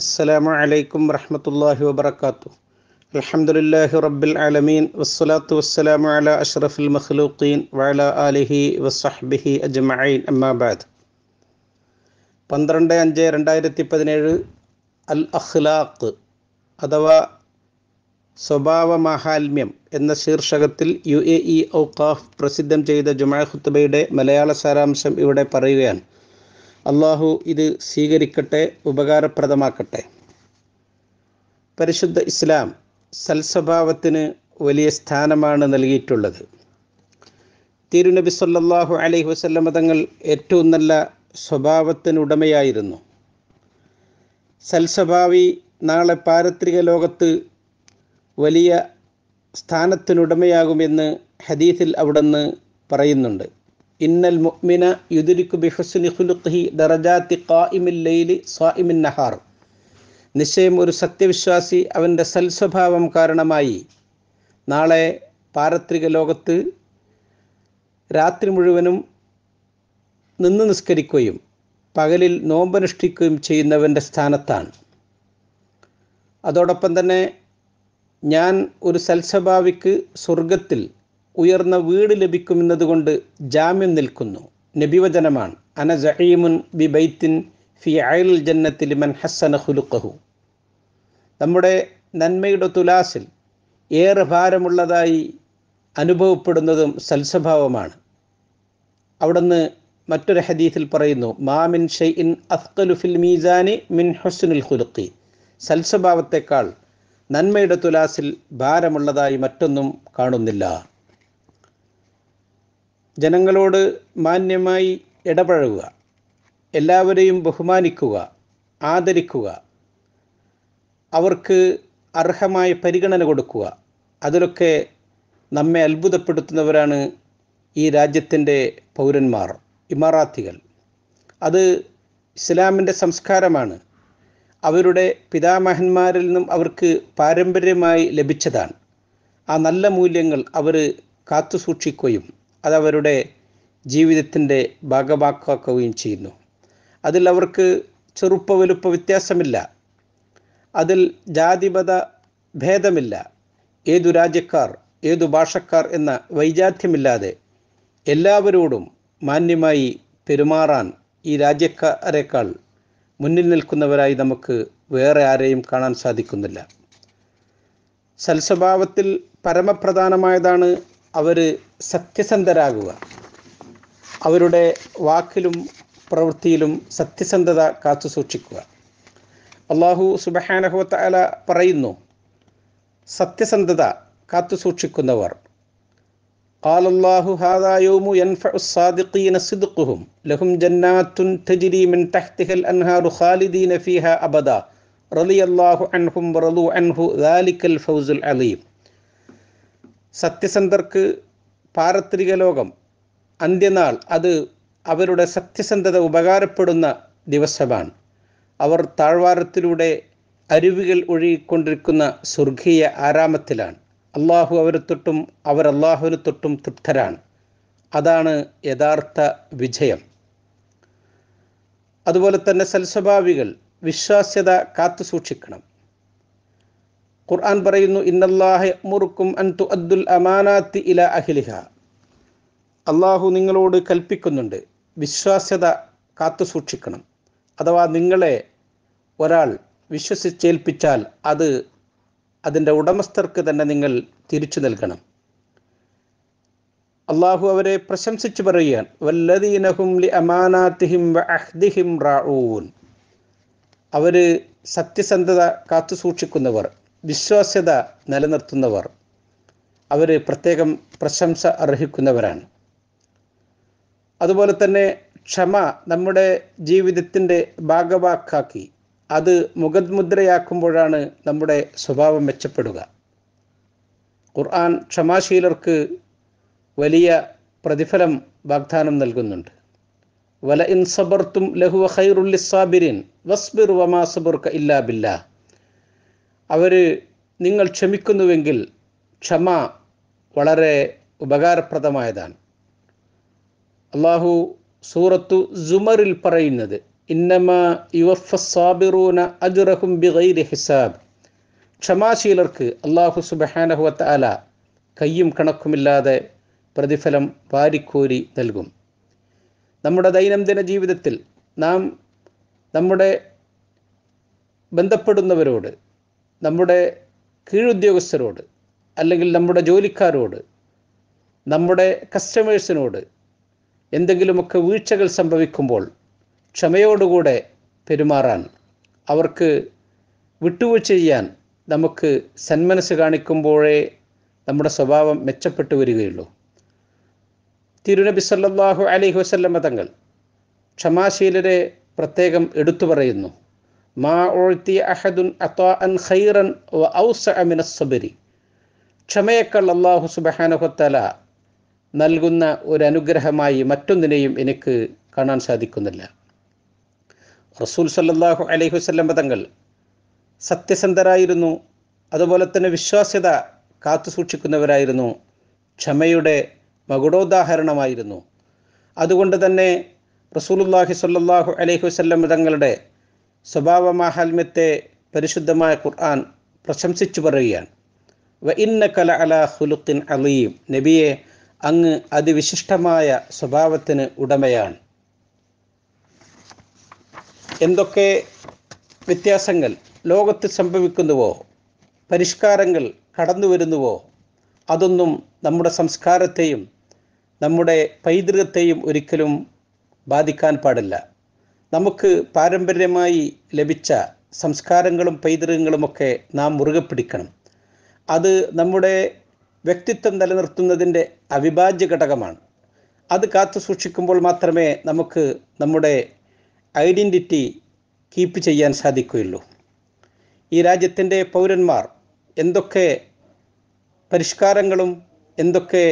അസ്സലാമു അലൈക്കും വറഹമത്തല്ലാഹി വബർക്കാത്തു അൽഹംദുലില്ലാഹി റബ്ബിൽ ആലമീൻ വസ്സലാത്തു വസ്സലാമു അലാ അഷ്റഫിൽ മഖ്ലൂഖീൻ വഅലാ ആലിഹി വസ്ഹബിഹി അജ്മഈൻ അമ്മാബാദ് പന്ത്രണ്ട് അഞ്ച് രണ്ടായിരത്തി പതിനേഴ് അൽ അഖ്ലാഖ് അഥവാ സ്വഭാവ മാഹാത്മ്യം എന്ന ശീർഷകത്തിൽ യു എ ഇ ഔഖാഫ് പ്രസിദ്ധം ചെയ്ത ജുമാ ഖുത്ബയുടെ മലയാള സാരാംശം ഇവിടെ പറയുകയാണ് അള്ളാഹു ഇത് സ്വീകരിക്കട്ടെ ഉപകാരപ്രദമാക്കട്ടെ പരിശുദ്ധ ഇസ്ലാം സൽസ്വഭാവത്തിന് വലിയ സ്ഥാനമാണ് നൽകിയിട്ടുള്ളത് തിരുനബി സല്ലാഹു അലൈഹി വസല്ലമ തങ്ങൾ ഏറ്റവും നല്ല സ്വഭാവത്തിനുടമയായിരുന്നു സൽസ്വഭാവി നാളെ പാരത്രിക ലോകത്ത് വലിയ സ്ഥാനത്തിനുടമയാകുമെന്ന് ഹദീസിൽ അവിടുന്ന് പറയുന്നുണ്ട് ഇന്നൽ മുഅ്മിന യുദുരിക്കു ബിഹുസ്നി ഖുലുഖിഹി ദറജാത്തി ഖായിമിൽ ലൈലി സ്വായിമിൻ നഹാർ നിശ്ചയം ഒരു സത്യവിശ്വാസി അവൻ്റെ സൽസ്വഭാവം കാരണമായി നാളെ പാരത്രിക ലോകത്ത് രാത്രി മുഴുവനും നിന്ന് നിസ്കരിക്കുകയും പകലിൽ നോമ്പനുഷ്ഠിക്കുകയും ചെയ്യുന്നവൻ്റെ സ്ഥാനത്താണ് അതോടൊപ്പം തന്നെ ഞാൻ ഒരു സൽസ്വഭാവിക്ക് സ്വർഗത്തിൽ ഉയർന്ന വീട് ലഭിക്കുമെന്നതുകൊണ്ട് ജാമ്യം നിൽക്കുന്നു നബിവചനമാണ് അന ജഹീമുൻ ബി ബൈത്തിൻ ഫി അയൽ ജന്നത്തിൽ മൻ ഹസ്സന ഹുലുക്കഹു നമ്മുടെ നന്മയുടെ തുലാസിൽ ഏറെ ഭാരമുള്ളതായി അനുഭവപ്പെടുന്നതും സൽസ്വഭാവമാണ് അവിടുന്ന് മറ്റൊരു ഹദീസിൽ പറയുന്നു മാമിൻ ഷെയ്ൻ അഫ്കലുഫിൽ മീസാനി മിൻ ഹുസ്നുൽ ഹുലുക്കി സൽസ്വഭാവത്തെക്കാൾ നന്മയുടെ തുലാസിൽ ഭാരമുള്ളതായി മറ്റൊന്നും കാണുന്നില്ല ജനങ്ങളോട് മാന്യമായി ഇടപഴകുക എല്ലാവരെയും ബഹുമാനിക്കുക ആദരിക്കുക അവർക്ക് അർഹമായ പരിഗണന കൊടുക്കുക അതിലൊക്കെ നമ്മെ അത്ഭുതപ്പെടുത്തുന്നവരാണ് ഈ രാജ്യത്തിൻ്റെ പൗരന്മാർ ഇമാറാത്തികൾ അത് ഇസ്ലാമിൻ്റെ സംസ്കാരമാണ് അവരുടെ പിതാമഹന്മാരിൽ നിന്നും അവർക്ക് പാരമ്പര്യമായി ലഭിച്ചതാണ് ആ നല്ല മൂല്യങ്ങൾ അവർ കാത്തുസൂക്ഷിക്കുകയും അതവരുടെ ജീവിതത്തിൻ്റെ ഭാഗമാക്കുകയും ചെയ്യുന്നു അതിൽ അവർക്ക് ചെറുപ്പ വലുപ്പ വ്യത്യാസമില്ല അതിൽ ജാതിമത ഭേദമില്ല ഏതു രാജ്യക്കാർ ഏതു ഭാഷക്കാർ എന്ന വൈജാത്യമില്ലാതെ എല്ലാവരോടും മാന്യമായി പെരുമാറാൻ ഈ രാജ്യക്കാരേക്കാൾ മുന്നിൽ നിൽക്കുന്നവരായി നമുക്ക് വേറെ ആരെയും കാണാൻ സാധിക്കുന്നില്ല സൽസ്വഭാവത്തിൽ പരമപ്രധാനമായതാണ് അവർ സത്യസന്ധരാകുക അവരുടെ വാക്കിലും പ്രവൃത്തിയിലും സത്യസന്ധത കാത്തു സൂക്ഷിക്കുക അള്ളാഹു സുബഹാനഹുത്ത അല പറയുന്നു സത്യസന്ധത കാത്തു സൂക്ഷിക്കുന്നവർ ഖാലല്ലാഹു ഹാദായൂമു യൻഫഉ സാദിഖീന സിദ്ഖുഹും ലഹും ജന്നാതുൻ തജ്രി മിൻ തഹ്തിഹൽ അൻഹാറു ഖാലിദീന ഫീഹാ അബദ റളിയല്ലാഹു അൻഹും വറളു അൻഹു ذാലിക്കൽ ഫൗസുൽ അലീം സത്യസന്ധർക്ക് പാരത്രിക ലോകം അന്ത്യനാൾ അത് അവരുടെ സത്യസന്ധത ഉപകാരപ്പെടുന്ന ദിവസമാണ് അവർ താഴ്വാരത്തിലൂടെ അരുവികൾ ഒഴുകിക്കൊണ്ടിരിക്കുന്ന സ്വർഗീയ ആരാമത്തിലാണ് അള്ളാഹു അവരെ തൊട്ടും അവർ തൊട്ടും തൃപ്തരാണ് അതാണ് യഥാർത്ഥ വിജയം അതുപോലെ തന്നെ സൽസ്വഭാവികൾ വിശ്വാസ്യത കാത്തു സൂക്ഷിക്കണം ഖുർആൻ പറയുന്നു ഇന്നല്ലാഹെ അള്ളാഹു നിങ്ങളോട് കൽപ്പിക്കുന്നുണ്ട് വിശ്വാസ്യത കാത്തു സൂക്ഷിക്കണം അഥവാ നിങ്ങളെ ഒരാൾ വിശ്വസിച്ചേൽപ്പിച്ചാൽ അത് അതിൻ്റെ ഉടമസ്ഥർക്ക് തന്നെ നിങ്ങൾ തിരിച്ചു നൽകണം അള്ളാഹു അവരെ പ്രശംസിച്ചു പറയുകയാണ് വല്ലദീനഹും ലി അമാനാത്തിഹിം വ അഹ്ദിഹിം റാഊൻ അവർ സത്യസന്ധത കാത്തു സൂക്ഷിക്കുന്നവർ വിശ്വാസ്യത നിലനിർത്തുന്നവർ അവർ പ്രത്യേകം പ്രശംസ അർഹിക്കുന്നവരാണ് അതുപോലെ തന്നെ ക്ഷമ നമ്മുടെ ജീവിതത്തിൻ്റെ ഭാഗവാക്കാക്കി അത് മുഖദ്മുദ്രയാക്കുമ്പോഴാണ് നമ്മുടെ സ്വഭാവം മെച്ചപ്പെടുക ഖുർആൻ ക്ഷമാശീലർക്ക് വലിയ പ്രതിഫലം വാഗ്ദാനം നൽകുന്നുണ്ട് വല ഇൻ സബർത്തും ലഹുവ ഖൈറുല്ലിസാബിരിൻ വസ്ബിർ വമാ സബുർക്ക ഇല്ലാ ബില്ലാ അവർ നിങ്ങൾ ക്ഷമിക്കുന്നുവെങ്കിൽ ക്ഷമ വളരെ ഉപകാരപ്രദമായതാണ് അള്ളാഹു സൂറത്തു ജുമറിൽ പറയുന്നത് ഇന്നമ യുവഫാബിറൂന അജുറഹും ബിഗൈരി ഹിസാബ് ക്ഷമാശീലർക്ക് അള്ളാഹു സുബഹാനഹുവത്ത് അല കയ്യും കണക്കുമില്ലാതെ പ്രതിഫലം വാരിക്കോരി നൽകും നമ്മുടെ ദൈനംദിന ജീവിതത്തിൽ നാം നമ്മുടെ ബന്ധപ്പെടുന്നവരോട് നമ്മുടെ കീഴുദ്യോഗസ്ഥരോട് അല്ലെങ്കിൽ നമ്മുടെ ജോലിക്കാരോട് നമ്മുടെ കസ്റ്റമേഴ്സിനോട് എന്തെങ്കിലുമൊക്കെ വീഴ്ചകൾ സംഭവിക്കുമ്പോൾ ക്ഷമയോടുകൂടെ പെരുമാറാൻ അവർക്ക് വിട്ടുവീഴ്ച ചെയ്യാൻ നമുക്ക് സന്മനസ് കാണിക്കുമ്പോഴേ നമ്മുടെ സ്വഭാവം മെച്ചപ്പെട്ടു വരികയുള്ളൂ തിരുനബി സല്ലാഹു അലൈഹി ഹുസല്ല തങ്ങൾ ക്ഷമാശീലരെ പ്രത്യേകം എടുത്തു പറയുന്നു ക്ഷമയേക്കാൾ അള്ളാഹു സുബഹാനഹത്തല നൽകുന്ന ഒരു അനുഗ്രഹമായി മറ്റൊന്നിനെയും എനിക്ക് കാണാൻ സാധിക്കുന്നില്ല റസൂൽ സല്ലാഹു അലൈഹി വസ്ലം തങ്ങൾ സത്യസന്ധരായിരുന്നു അതുപോലെ തന്നെ വിശ്വാസ്യത കാത്തു സൂക്ഷിക്കുന്നവരായിരുന്നു ക്ഷമയുടെ മകുടോദാഹരണമായിരുന്നു അതുകൊണ്ട് തന്നെ റസൂലുല്ലാഹി സല്ലാഹു അലൈഹി വസ്ലം തങ്ങളുടെ സ്വഭാവ മാഹാത്മ്യത്തെ പരിശുദ്ധമായ ഖുർആൻ പ്രശംസിച്ചു പറയുകയാണ് വ ഇന്ന കല അല ഹുലുഖിൻ അലിയും നബിയെ അങ്ങ് അതിവിശിഷ്ടമായ സ്വഭാവത്തിന് ഉടമയാണ് എന്തൊക്കെ വ്യത്യാസങ്ങൾ ലോകത്ത് സംഭവിക്കുന്നുവോ പരിഷ്കാരങ്ങൾ കടന്നു വരുന്നുവോ അതൊന്നും നമ്മുടെ സംസ്കാരത്തെയും നമ്മുടെ പൈതൃകത്തെയും ഒരിക്കലും ബാധിക്കാൻ പാടില്ല നമുക്ക് പാരമ്പര്യമായി ലഭിച്ച സംസ്കാരങ്ങളും പൈതൃകങ്ങളുമൊക്കെ നാം മുറുകെ പിടിക്കണം അത് നമ്മുടെ വ്യക്തിത്വം നിലനിർത്തുന്നതിൻ്റെ അവിഭാജ്യ ഘടകമാണ് അത് കാത്തു സൂക്ഷിക്കുമ്പോൾ മാത്രമേ നമുക്ക് നമ്മുടെ ഐഡൻറ്റിറ്റി കീപ്പ് ചെയ്യാൻ സാധിക്കുകയുള്ളൂ ഈ രാജ്യത്തിൻ്റെ പൗരന്മാർ എന്തൊക്കെ പരിഷ്കാരങ്ങളും എന്തൊക്കെ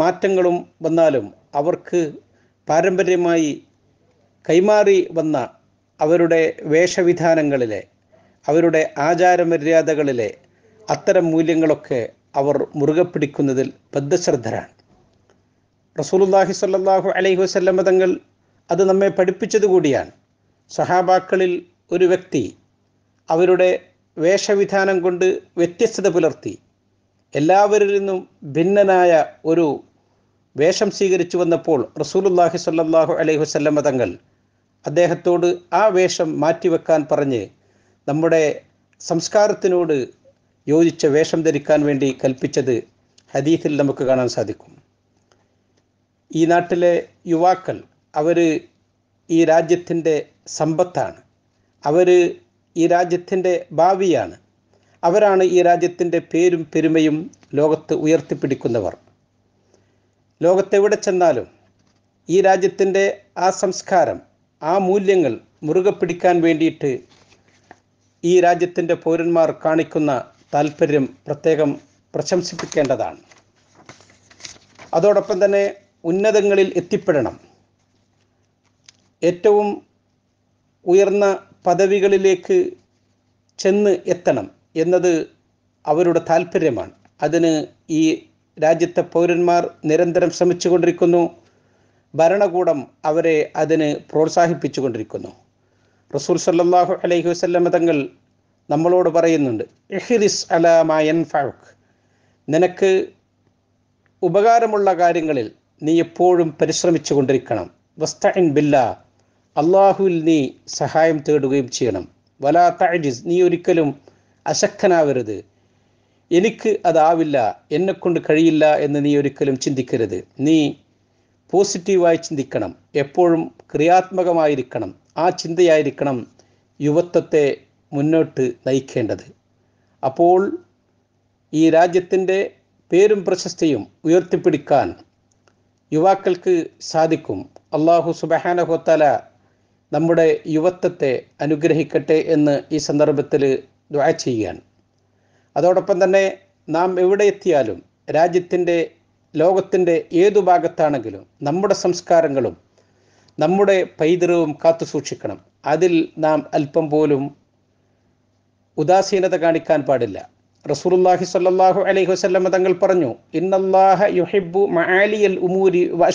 മാറ്റങ്ങളും വന്നാലും അവർക്ക് പാരമ്പര്യമായി കൈമാറി വന്ന അവരുടെ വേഷവിധാനങ്ങളിലെ അവരുടെ ആചാരമര്യാദകളിലെ അത്തരം മൂല്യങ്ങളൊക്കെ അവർ മുറുകെ പിടിക്കുന്നതിൽ ബദ്ധശ്രദ്ധരാണ് റസൂലുല്ലാഹി സ്വല്ലല്ലാഹു അലൈഹി വസല്ലം തങ്ങൾ അത് നമ്മെ പഠിപ്പിച്ചതുകൂടിയാണ് സഹാബാക്കളിൽ ഒരു വ്യക്തി അവരുടെ വേഷവിധാനം കൊണ്ട് വ്യത്യസ്തത പുലർത്തി എല്ലാവരിൽ നിന്നും ഭിന്നനായ ഒരു വേഷം സ്വീകരിച്ചു വന്നപ്പോൾ റസൂലുല്ലാഹി സല്ലാഹു അലൈഹി വസ്ല്ലമ തങ്ങൾ അദ്ദേഹത്തോട് ആ വേഷം മാറ്റിവെക്കാൻ പറഞ്ഞ് നമ്മുടെ സംസ്കാരത്തിനോട് യോജിച്ച വേഷം ധരിക്കാൻ വേണ്ടി കൽപ്പിച്ചത് ഹദീഫിൽ നമുക്ക് കാണാൻ സാധിക്കും ഈ നാട്ടിലെ യുവാക്കൾ അവർ ഈ രാജ്യത്തിൻ്റെ സമ്പത്താണ് അവർ ഈ രാജ്യത്തിൻ്റെ ഭാവിയാണ് അവരാണ് ഈ രാജ്യത്തിൻ്റെ പേരും പെരുമയും ലോകത്ത് ഉയർത്തിപ്പിടിക്കുന്നവർ ലോകത്തെവിടെ ചെന്നാലും ഈ രാജ്യത്തിൻ്റെ ആ സംസ്കാരം ആ മൂല്യങ്ങൾ മുറുകെ പിടിക്കാൻ വേണ്ടിയിട്ട് ഈ രാജ്യത്തിൻ്റെ പൗരന്മാർ കാണിക്കുന്ന താല്പര്യം പ്രത്യേകം പ്രശംസിപ്പിക്കേണ്ടതാണ് അതോടൊപ്പം തന്നെ ഉന്നതങ്ങളിൽ എത്തിപ്പെടണം ഏറ്റവും ഉയർന്ന പദവികളിലേക്ക് ചെന്ന് എത്തണം എന്നത് അവരുടെ താല്പര്യമാണ് അതിന് ഈ രാജ്യത്തെ പൗരന്മാർ നിരന്തരം ശ്രമിച്ചുകൊണ്ടിരിക്കുന്നു ഭരണകൂടം അവരെ അതിന് പ്രോത്സാഹിപ്പിച്ചുകൊണ്ടിരിക്കുന്നു റസൂൽ സല്ലാഹു അലൈഹി വസ്ലമ തങ്ങൾ നമ്മളോട് പറയുന്നുണ്ട് എഹിറിസ് അലാമയൻ ഫാഖ് നിനക്ക് ഉപകാരമുള്ള കാര്യങ്ങളിൽ നീ എപ്പോഴും പരിശ്രമിച്ചു കൊണ്ടിരിക്കണം വസ്തഇൻ ബില്ല അള്ളാഹുവിൽ നീ സഹായം തേടുകയും ചെയ്യണം വലാ തജിസ് നീ ഒരിക്കലും അശക്തനാവരുത് എനിക്ക് അതാവില്ല എന്നെക്കൊണ്ട് കഴിയില്ല എന്ന് നീ ഒരിക്കലും ചിന്തിക്കരുത് നീ പോസിറ്റീവായി ചിന്തിക്കണം എപ്പോഴും ക്രിയാത്മകമായിരിക്കണം ആ ചിന്തയായിരിക്കണം യുവത്വത്തെ മുന്നോട്ട് നയിക്കേണ്ടത് അപ്പോൾ ഈ രാജ്യത്തിൻ്റെ പേരും പ്രശസ്തിയും ഉയർത്തിപ്പിടിക്കാൻ യുവാക്കൾക്ക് സാധിക്കും അള്ളാഹു സുബഹാനഹോത്തല നമ്മുടെ യുവത്വത്തെ അനുഗ്രഹിക്കട്ടെ എന്ന് ഈ സന്ദർഭത്തിൽ ദ്വാ ചെയ്യാൻ അതോടൊപ്പം തന്നെ നാം എവിടെ എത്തിയാലും രാജ്യത്തിൻ്റെ ലോകത്തിൻ്റെ ഏതു ഭാഗത്താണെങ്കിലും നമ്മുടെ സംസ്കാരങ്ങളും നമ്മുടെ പൈതൃകവും കാത്തു സൂക്ഷിക്കണം അതിൽ നാം അല്പം പോലും ഉദാസീനത കാണിക്കാൻ പാടില്ല റസൂർല്ലാഹി സല്ലാഹു അലൈഹി വസ്ലമ തങ്ങൾ പറഞ്ഞു ഇന്നല്ലാഹ യുഹിബു മഅലിയൽ ഉമൂരി വ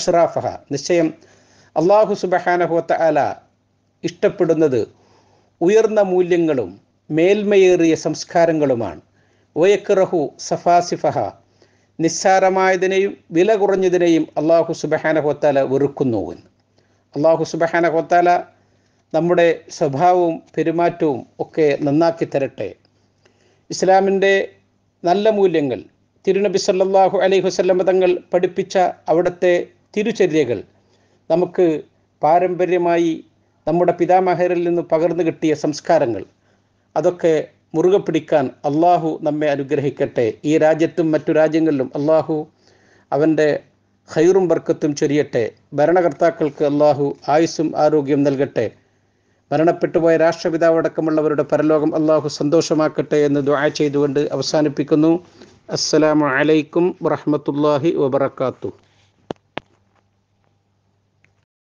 നിശ്ചയം അള്ളാഹു സുബഹാനഹുത്ത അല ഇഷ്ടപ്പെടുന്നത് ഉയർന്ന മൂല്യങ്ങളും മേൽമയേറിയ സംസ്കാരങ്ങളുമാണ് ഒയക്കറഹു സഫാസിഫഹ നിസ്സാരമായതിനെയും വില കുറഞ്ഞതിനെയും അള്ളാഹു സുബഹാനഹോത്താല വെറുക്കുന്നു എന്ന് അള്ളാഹു സുബഹാനഹോത്താല നമ്മുടെ സ്വഭാവവും പെരുമാറ്റവും ഒക്കെ നന്നാക്കി തരട്ടെ ഇസ്ലാമിൻ്റെ നല്ല മൂല്യങ്ങൾ തിരുനബി സല്ലാഹു അലൈഹി വസ്ലമ തങ്ങൾ പഠിപ്പിച്ച അവിടുത്തെ തിരുചര്യകൾ നമുക്ക് പാരമ്പര്യമായി നമ്മുടെ പിതാമഹരിൽ നിന്ന് പകർന്നു കിട്ടിയ സംസ്കാരങ്ങൾ അതൊക്കെ മുറുകെ പിടിക്കാൻ അള്ളാഹു നമ്മെ അനുഗ്രഹിക്കട്ടെ ഈ രാജ്യത്തും മറ്റു രാജ്യങ്ങളിലും അള്ളാഹു അവൻ്റെ ഖൈറും ബർക്കത്തും ചൊരിയട്ടെ ഭരണകർത്താക്കൾക്ക് അള്ളാഹു ആയുസ്സും ആരോഗ്യം നൽകട്ടെ മരണപ്പെട്ടുപോയ അടക്കമുള്ളവരുടെ പരലോകം അള്ളാഹു സന്തോഷമാക്കട്ടെ എന്ന് ദുആ ചെയ്തുകൊണ്ട് അവസാനിപ്പിക്കുന്നു അസ്സലാമു അലൈക്കും വറഹമത്തല്ലാഹി വബർക്കാത്തു